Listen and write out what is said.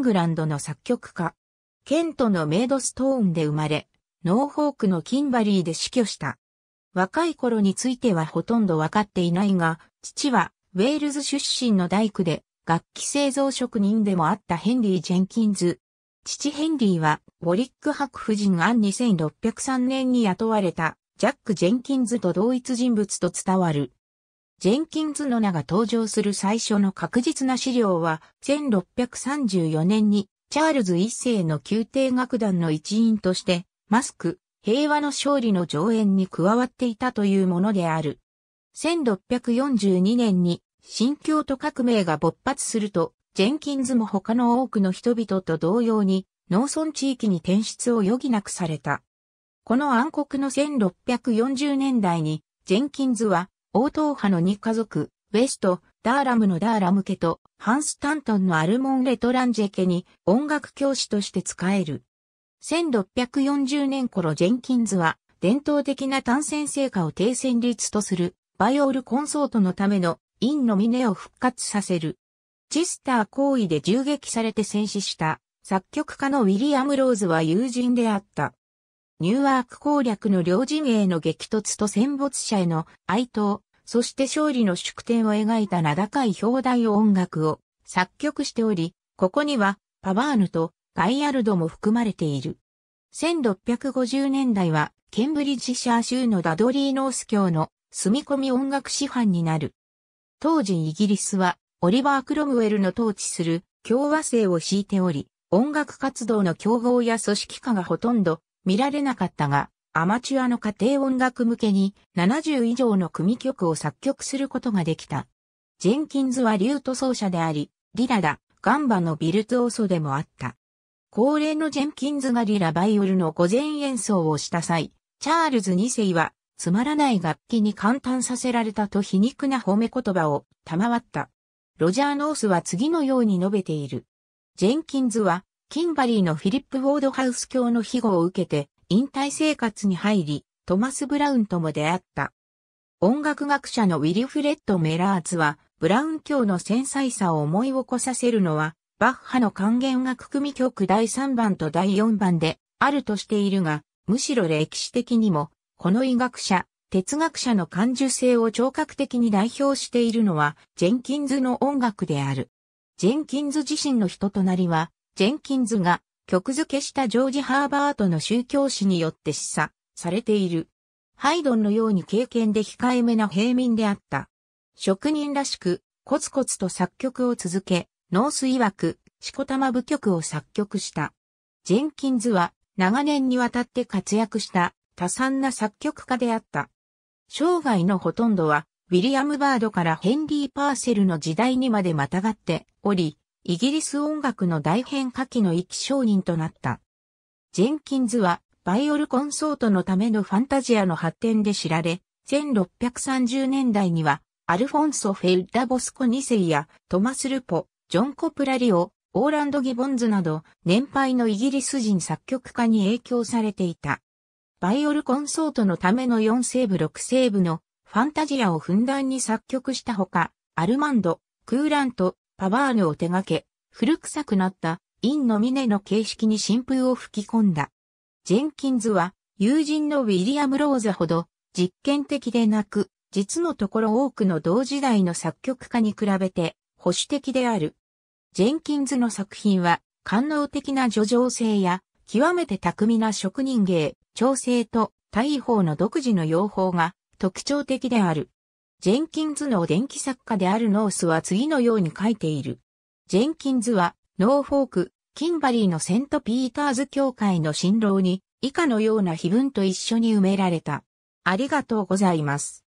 ングランドの作曲家。ケントのメイドストーンで生まれ、ノーホークのキンバリーで死去した。若い頃についてはほとんどわかっていないが、父はウェールズ出身の大工で、楽器製造職人でもあったヘンリー・ジェンキンズ。父ヘンリーは、ウォリック博夫人案2603年に雇われた、ジャック・ジェンキンズと同一人物と伝わる。ジェンキンズ・ノナが登場する最初の確実な資料は、1634年にチャールズ一世の宮廷楽団の一員として、マスク、平和の勝利の上演に加わっていたというものである。1642年に、新教徒革命が勃発すると、ジェンキンズも他の多くの人々と同様に、農村地域に転出を余儀なくされた。この暗黒の1640年代に、ジェンキンズは王党派の二家族、ウェスト、ダーラムのダーラム家と、ハンス・タントンのアルモン・レトランジェ家に音楽教師として使える。1640年頃ジェンキンズは、伝統的な単線成果を低旋律とする、バイオールコンソートのための、インの峰を復活させる。チスター行為で銃撃されて戦死した、作曲家のウィリアム・ローズは友人であった。ニューアーク攻略の両陣営の激突と戦没者への哀悼、そして勝利の祝典を描いた名高い表題を音楽を作曲しており、ここにはパバーヌとガイアルドも含まれている。1650年代はケンブリッジシャー州のダドリーノース教の住み込み音楽師範になる。当時イギリスはオリバー・クロムウェルの統治する共和制を敷いており、音楽活動の競合や組織化がほとんど見られなかったが、アマチュアの家庭音楽向けに70以上の組曲を作曲することができた。ジェンキンズはリュート奏者であり、リラダ、ガンバのビルツオーソでもあった。恒例のジェンキンズがリラバイオルの午前演奏をした際、チャールズ2世はつまらない楽器に簡単させられたと皮肉な褒め言葉を賜った。ロジャー・ノースは次のように述べている。ジェンキンズはキンバリーのフィリップ・ウォードハウス教の庇護を受けて、引退生活に入り、トマス・ブラウンとも出会った。音楽学者のウィリフレッド・メラーズは、ブラウン教の繊細さを思い起こさせるのは、バッハの還元楽組曲第3番と第4番であるとしているが、むしろ歴史的にも、この医学者、哲学者の感受性を聴覚的に代表しているのは、ジェンキンズの音楽である。ジェンキンズ自身の人となりは、ジェンキンズが曲付けしたジョージ・ハーバートの宗教史によって示唆されている。ハイドンのように経験で控えめな平民であった。職人らしく、コツコツと作曲を続け、ノース曰く、しこたま部曲を作曲した。ジェンキンズは、長年にわたって活躍した多産な作曲家であった。生涯のほとんどは、ウィリアム・バードからヘンリー・パーセルの時代にまでまたがっており、イギリス音楽の大変化期の意気承人となった。ジェンキンズは、バイオルコンソートのためのファンタジアの発展で知られ、1630年代には、アルフォンソ・フェルダ・ボスコ2世やトマス・ルポ、ジョン・コプラリオ、オーランド・ギボンズなど年配のイギリス人作曲家に影響されていた。バイオルコンソートのための4セーブ6セーブのファンタジアをふんだんに作曲したほか、アルマンド、クーラント、パバーヌを手掛け、古臭くなったインのミネの形式に新風を吹き込んだ。ジェンキンズは友人のウィリアム・ローザほど実験的でなく、実のところ多くの同時代の作曲家に比べて保守的である。ジェンキンズの作品は官能的な叙情性や極めて巧みな職人芸、調整と大砲の独自の用法が特徴的である。ジェンキンズの電気作家であるノースは次のように書いている。ジェンキンズは、ノーフォーク、キンバリーのセント・ピーターズ教会の新郎に、以下のような碑文と一緒に埋められた。ありがとうございます。